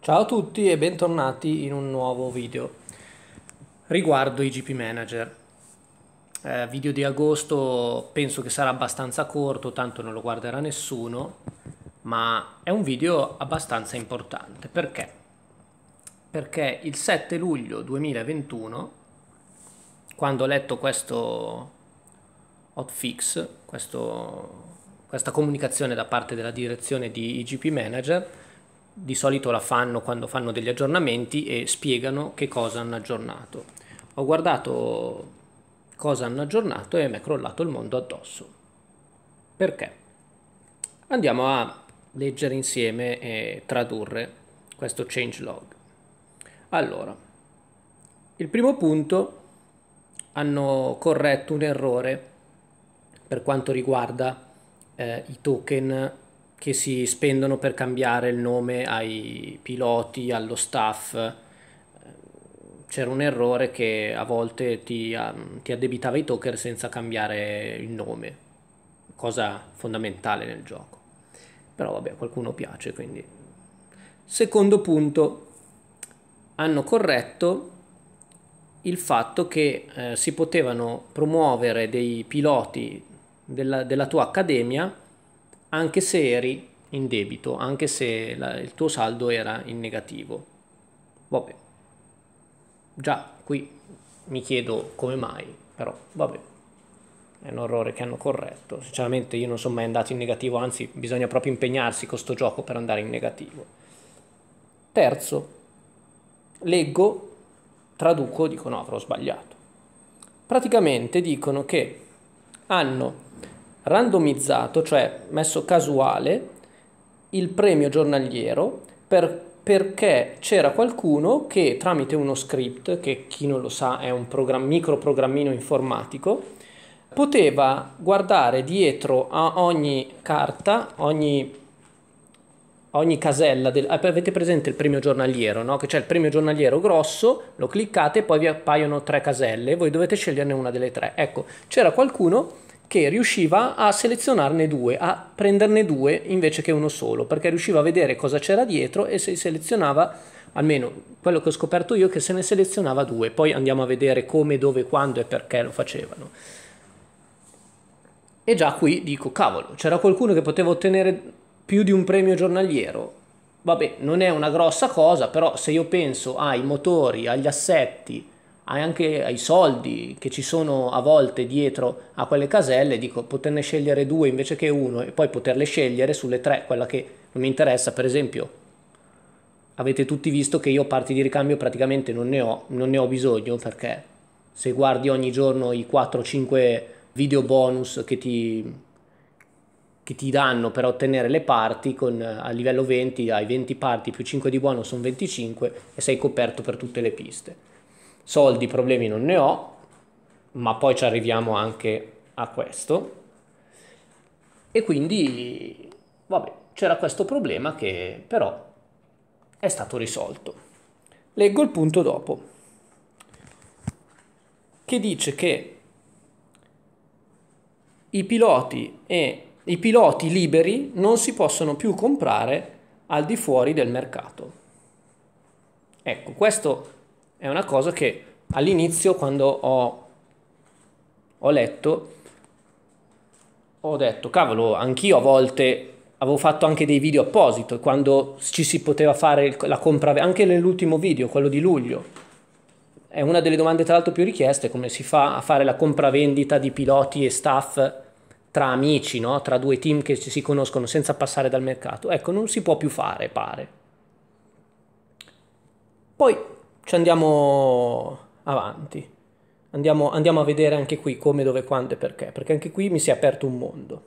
Ciao a tutti e bentornati in un nuovo video riguardo i GP Manager. Eh, video di agosto penso che sarà abbastanza corto, tanto non lo guarderà nessuno, ma è un video abbastanza importante. Perché? Perché il 7 luglio 2021, quando ho letto questo hotfix, questo, questa comunicazione da parte della direzione di IGP Manager, di solito la fanno quando fanno degli aggiornamenti e spiegano che cosa hanno aggiornato. Ho guardato cosa hanno aggiornato e mi è crollato il mondo addosso. Perché? Andiamo a leggere insieme e tradurre questo changelog. Allora, il primo punto hanno corretto un errore per quanto riguarda eh, i token che si spendono per cambiare il nome ai piloti, allo staff. C'era un errore che a volte ti, ehm, ti addebitava i token senza cambiare il nome, cosa fondamentale nel gioco. Però vabbè, qualcuno piace, quindi. Secondo punto, hanno corretto il fatto che eh, si potevano promuovere dei piloti della, della tua accademia anche se eri in debito, anche se la, il tuo saldo era in negativo. Vabbè, già qui mi chiedo come mai, però vabbè, è un errore che hanno corretto. Sinceramente io non sono mai andato in negativo, anzi bisogna proprio impegnarsi con questo gioco per andare in negativo. Terzo, leggo, traduco, dico no, avrò sbagliato. Praticamente dicono che hanno randomizzato, cioè messo casuale, il premio giornaliero per, perché c'era qualcuno che tramite uno script, che chi non lo sa è un program, microprogrammino informatico, poteva guardare dietro a ogni carta, ogni, ogni casella, del, eh, avete presente il premio giornaliero, no? che c'è il premio giornaliero grosso, lo cliccate e poi vi appaiono tre caselle, voi dovete sceglierne una delle tre. Ecco, c'era qualcuno che riusciva a selezionarne due, a prenderne due invece che uno solo, perché riusciva a vedere cosa c'era dietro e se selezionava, almeno quello che ho scoperto io, che se ne selezionava due. Poi andiamo a vedere come, dove, quando e perché lo facevano. E già qui dico, cavolo, c'era qualcuno che poteva ottenere più di un premio giornaliero. Vabbè, non è una grossa cosa, però se io penso ai motori, agli assetti, anche ai soldi che ci sono a volte dietro a quelle caselle, dico poterne scegliere due invece che uno e poi poterle scegliere sulle tre, quella che non mi interessa, per esempio avete tutti visto che io parti di ricambio praticamente non ne ho, non ne ho bisogno perché se guardi ogni giorno i 4-5 video bonus che ti, che ti danno per ottenere le parti con, a livello 20 hai 20 parti più 5 di buono sono 25 e sei coperto per tutte le piste soldi, problemi non ne ho, ma poi ci arriviamo anche a questo. E quindi, vabbè, c'era questo problema che però è stato risolto. Leggo il punto dopo, che dice che i piloti, e, i piloti liberi non si possono più comprare al di fuori del mercato. Ecco, questo è una cosa che all'inizio quando ho, ho letto ho detto cavolo anch'io a volte avevo fatto anche dei video apposito quando ci si poteva fare la compra anche nell'ultimo video quello di luglio è una delle domande tra l'altro più richieste come si fa a fare la compravendita di piloti e staff tra amici no? tra due team che si conoscono senza passare dal mercato ecco non si può più fare pare poi ci andiamo avanti. Andiamo, andiamo a vedere anche qui come, dove, quando e perché, perché anche qui mi si è aperto un mondo.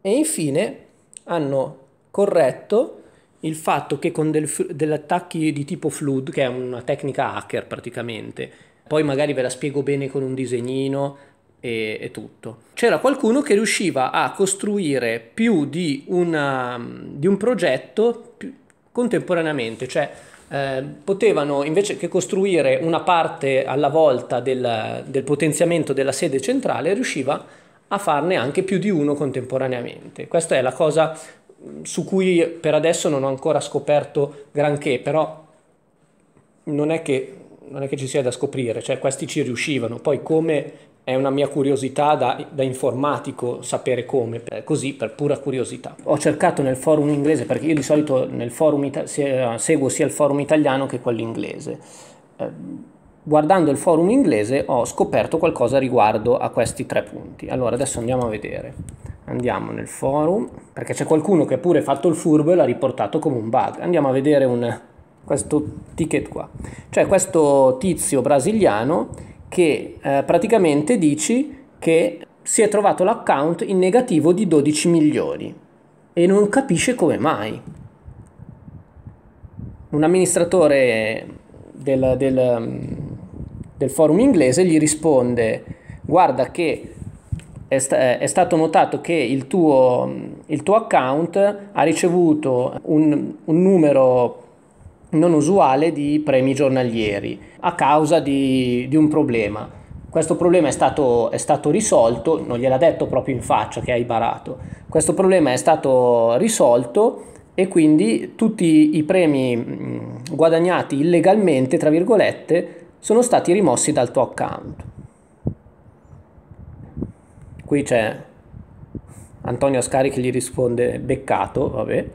E infine hanno corretto il fatto che con del, degli attacchi di tipo flood, che è una tecnica hacker praticamente, poi magari ve la spiego bene con un disegnino e, e tutto, c'era qualcuno che riusciva a costruire più di, una, di un progetto, contemporaneamente, cioè eh, potevano invece che costruire una parte alla volta del, del potenziamento della sede centrale, riusciva a farne anche più di uno contemporaneamente. Questa è la cosa mm, su cui per adesso non ho ancora scoperto granché, però non è che non è che ci sia da scoprire, cioè questi ci riuscivano, poi come è una mia curiosità da, da informatico sapere come, per, così per pura curiosità. Ho cercato nel forum inglese, perché io di solito forum ita- eh, seguo sia il forum italiano che quello inglese. Eh, guardando il forum inglese ho scoperto qualcosa riguardo a questi tre punti. Allora adesso andiamo a vedere. Andiamo nel forum, perché c'è qualcuno che ha pure fatto il furbo e l'ha riportato come un bug. Andiamo a vedere un, questo ticket qua. Cioè questo tizio brasiliano che eh, praticamente dici che si è trovato l'account in negativo di 12 milioni e non capisce come mai. Un amministratore del, del, del forum inglese gli risponde guarda che è, sta- è stato notato che il tuo, il tuo, account ha ricevuto un, un numero non usuale di premi giornalieri a causa di, di un problema. Questo problema è stato, è stato, risolto, non gliel'ha detto proprio in faccia che hai barato, questo problema è stato risolto e quindi tutti i premi mm, guadagnati illegalmente, tra virgolette, sono stati rimossi dal tuo account. Qui c'è Antonio Ascari che gli risponde beccato, vabbè.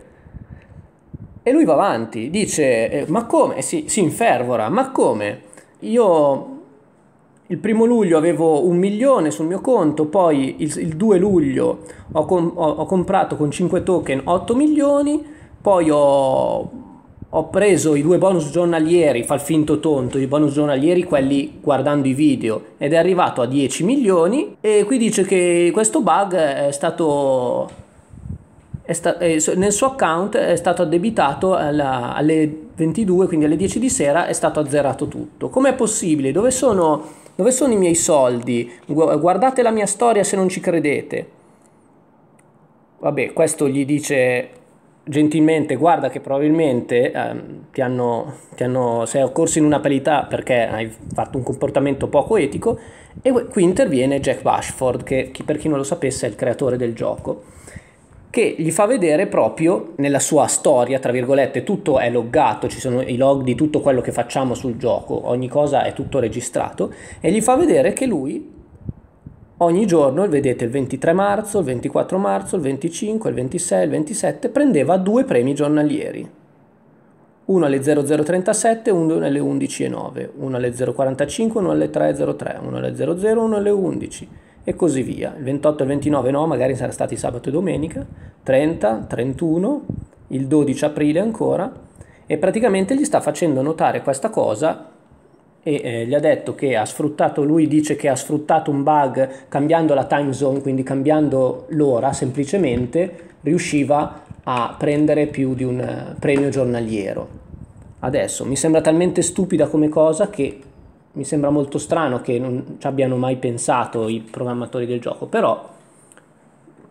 E lui va avanti, dice, eh, ma come? Si, si infervora, ma come? Io il primo luglio avevo un milione sul mio conto, poi il, il 2 luglio ho, com- ho, ho, comprato con 5 token 8 milioni, poi ho, ho, preso i due bonus giornalieri, fa il finto tonto, i bonus giornalieri quelli guardando i video ed è arrivato a 10 milioni e qui dice che questo bug è stato sta- eh, nel suo account è stato addebitato alla, alle 22, quindi alle 10 di sera, è stato azzerato tutto. Com'è possibile? Dove sono, dove sono i miei soldi? Guardate la mia storia se non ci credete. Vabbè, questo gli dice gentilmente guarda che probabilmente ehm, ti, hanno, ti hanno, sei accorso in una penalità perché hai fatto un comportamento poco etico e qui interviene Jack Bashford che per chi non lo sapesse è il creatore del gioco che gli fa vedere proprio nella sua storia, tra virgolette, tutto è loggato, ci sono i log di tutto quello che facciamo sul gioco, ogni cosa è tutto registrato, e gli fa vedere che lui ogni giorno, vedete il 23 marzo, il 24 marzo, il 25, il 26, il 27, prendeva due premi giornalieri. Uno alle 0037, uno alle 11.09, uno alle 045, uno alle 3.03, uno alle 00, uno alle 11 e così via. Il 28 e il 29 no, magari sarà stati sabato e domenica, 30, 31, il 12 aprile ancora e praticamente gli sta facendo notare questa cosa e eh, gli ha detto che ha sfruttato, lui dice che ha sfruttato un bug cambiando la time zone, quindi cambiando l'ora semplicemente, riusciva a prendere più di un eh, premio giornaliero. Adesso mi sembra talmente stupida come cosa che mi sembra molto strano che non ci abbiano mai pensato i programmatori del gioco, però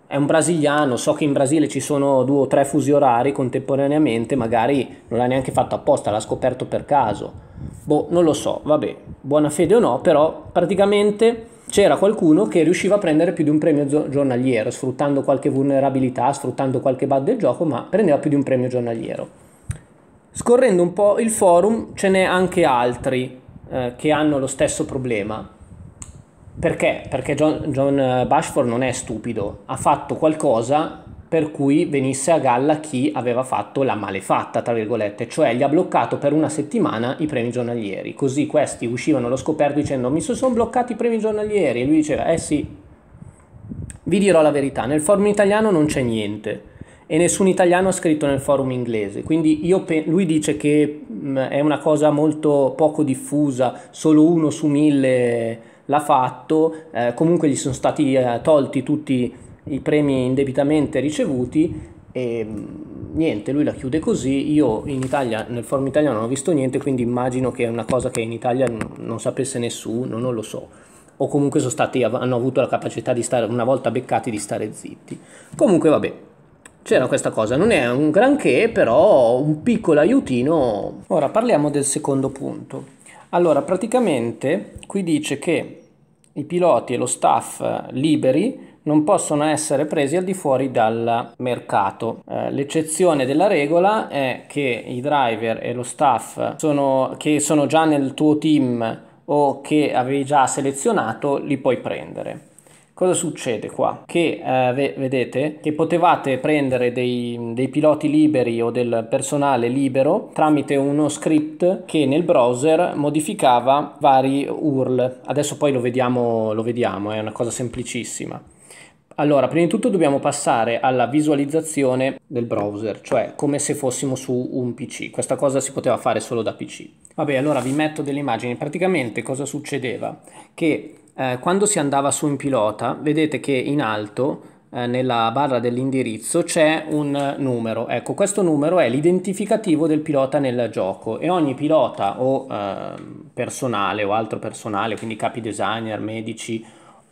è un brasiliano, so che in Brasile ci sono due o tre fusi orari contemporaneamente, magari non l'ha neanche fatto apposta, l'ha scoperto per caso. Boh, non lo so, vabbè, buona fede o no, però praticamente c'era qualcuno che riusciva a prendere più di un premio giornaliero, sfruttando qualche vulnerabilità, sfruttando qualche bug del gioco, ma prendeva più di un premio giornaliero. Scorrendo un po' il forum ce n'è anche altri, eh, che hanno lo stesso problema. Perché? Perché John, John eh, Bashford non è stupido, ha fatto qualcosa per cui venisse a galla chi aveva fatto la malefatta, tra virgolette, cioè gli ha bloccato per una settimana i premi giornalieri. Così questi uscivano allo scoperto dicendo mi sono bloccati i premi giornalieri e lui diceva eh sì, vi dirò la verità, nel forum italiano non c'è niente e nessun italiano ha scritto nel forum inglese. Quindi pe- lui dice che mh, è una cosa molto poco diffusa, solo uno su mille l'ha fatto, eh, comunque gli sono stati eh, tolti tutti i premi indebitamente ricevuti e mh, niente, lui la chiude così, io in Italia nel forum italiano non ho visto niente, quindi immagino che è una cosa che in Italia n- non sapesse nessuno, non lo so o comunque stati, hanno avuto la capacità di stare una volta beccati di stare zitti. Comunque vabbè, c'era questa cosa, non è un granché, però un piccolo aiutino. Ora parliamo del secondo punto. Allora, praticamente qui dice che i piloti e lo staff eh, liberi non possono essere presi al di fuori dal mercato. Eh, l'eccezione della regola è che i driver e lo staff sono, che sono già nel tuo team o che avevi già selezionato li puoi prendere. Cosa succede qua? Che eh, ve- vedete che potevate prendere dei, dei, piloti liberi o del personale libero tramite uno script che nel browser modificava vari URL. Adesso poi lo vediamo, lo vediamo è una cosa semplicissima. Allora, prima di tutto dobbiamo passare alla visualizzazione del browser, cioè come se fossimo su un PC. Questa cosa si poteva fare solo da PC. Vabbè, allora vi metto delle immagini. Praticamente cosa succedeva? Che eh, quando si andava su in pilota, vedete che in alto eh, nella barra dell'indirizzo c'è un numero ecco questo numero è l'identificativo del pilota nel gioco e ogni pilota o ehm, personale o altro personale quindi capi designer medici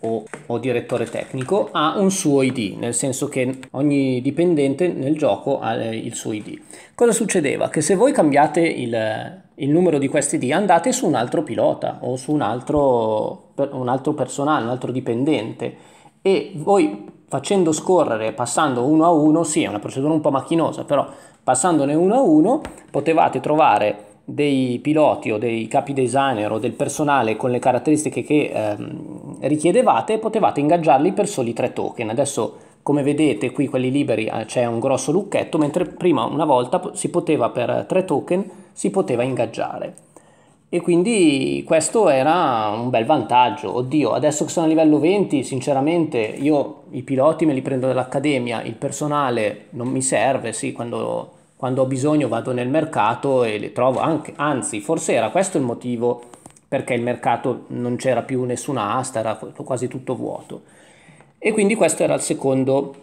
o, o, direttore tecnico ha un suo ID, nel senso che ogni dipendente nel gioco ha eh, il suo ID. Cosa succedeva? Che se voi cambiate il, il numero di questi ID andate su un altro pilota o su un altro un altro personale, un altro dipendente e voi facendo scorrere, passando uno a uno, sì è una procedura un po' macchinosa, però passandone uno a uno potevate trovare dei piloti o dei capi designer o del personale con le caratteristiche che ehm, richiedevate potevate ingaggiarli per soli tre token. Adesso come vedete qui quelli liberi eh, c'è un grosso lucchetto mentre prima una volta si poteva per tre token si poteva ingaggiare e quindi questo era un bel vantaggio. Oddio, adesso che sono a livello 20, sinceramente io i piloti me li prendo dall'accademia, il personale non mi serve, sì, quando, quando ho bisogno vado nel mercato e le trovo anche, anzi, forse era questo il motivo perché il mercato non c'era più nessuna asta, era quasi tutto vuoto. E quindi questo era il secondo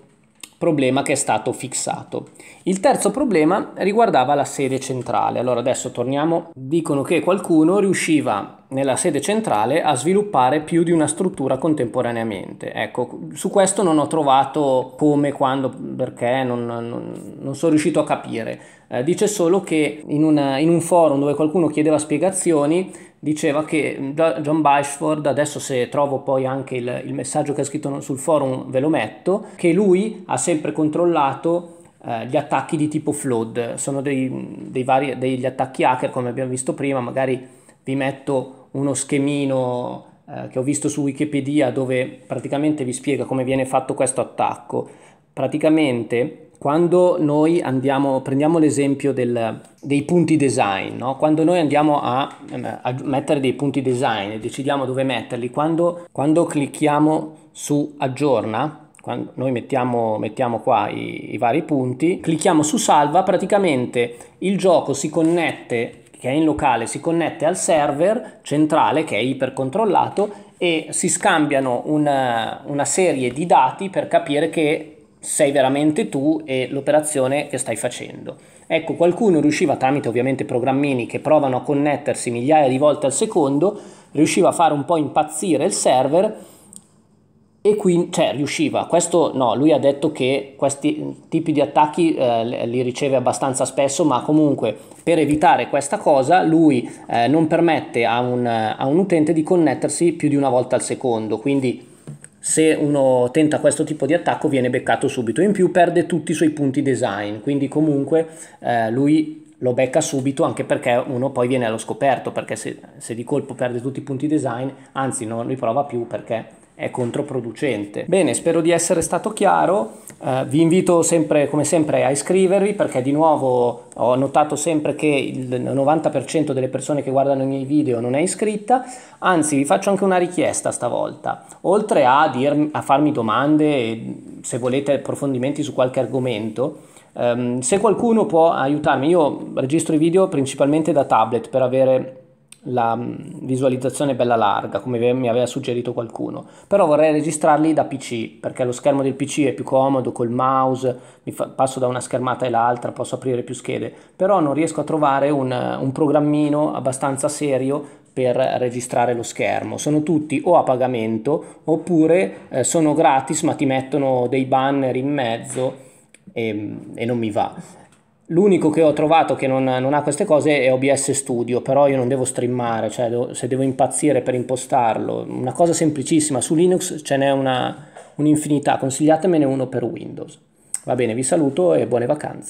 problema che è stato fissato. Il terzo problema riguardava la sede centrale. Allora adesso torniamo, dicono che qualcuno riusciva nella sede centrale a sviluppare più di una struttura contemporaneamente. Ecco, su questo non ho trovato come, quando, perché, non, non, non sono riuscito a capire. Eh, dice solo che in, una, in un forum dove qualcuno chiedeva spiegazioni diceva che John Bashford, adesso se trovo poi anche il, il, messaggio che ha scritto sul forum ve lo metto, che lui ha sempre controllato eh, gli attacchi di tipo flood, sono dei, dei vari, degli attacchi hacker come abbiamo visto prima, magari vi metto uno schemino eh, che ho visto su Wikipedia dove praticamente vi spiega come viene fatto questo attacco praticamente quando noi andiamo, prendiamo l'esempio del, dei punti design, no? quando noi andiamo a, ehm, a, mettere dei punti design e decidiamo dove metterli, quando, quando clicchiamo su aggiorna, quando noi mettiamo, mettiamo qua i, i vari punti, clicchiamo su salva, praticamente il gioco si connette, che è in locale, si connette al server centrale che è ipercontrollato e si scambiano una, una serie di dati per capire che sei veramente tu e l'operazione che stai facendo. Ecco, qualcuno riusciva tramite ovviamente programmini che provano a connettersi migliaia di volte al secondo, riusciva a fare un po' impazzire il server e quindi, cioè, riusciva. Questo no, lui ha detto che questi tipi di attacchi eh, li riceve abbastanza spesso, ma comunque per evitare questa cosa lui eh, non permette a un, a un utente di connettersi più di una volta al secondo, quindi se uno tenta questo tipo di attacco viene beccato subito, in più perde tutti i suoi punti design, quindi comunque eh, lui lo becca subito anche perché uno poi viene allo scoperto, perché se, se di colpo perde tutti i punti design, anzi non li prova più perché è controproducente. Bene, spero di essere stato chiaro, eh, vi invito sempre come sempre a iscrivervi perché di nuovo ho notato sempre che il 90% delle persone che guardano i miei video non è iscritta, anzi vi faccio anche una richiesta stavolta, oltre a, dirmi, a farmi domande e se volete approfondimenti su qualche argomento, ehm, se qualcuno può aiutarmi, io registro i video principalmente da tablet per avere la mm, visualizzazione bella larga, come mi aveva suggerito qualcuno, però vorrei registrarli da PC, perché lo schermo del PC è più comodo col mouse, fa, passo da una schermata all'altra posso aprire più schede, però non riesco a trovare un, un programmino abbastanza serio per registrare lo schermo. Sono tutti o a pagamento oppure eh, sono gratis ma ti mettono dei banner in mezzo e, mm, e non mi va. L'unico che ho trovato che non, non, ha queste cose è OBS Studio, però io non devo streamare, cioè devo, se devo impazzire per impostarlo, una cosa semplicissima, su Linux ce n'è una, un'infinità, consigliatemene uno per Windows. Va bene, vi saluto e buone vacanze.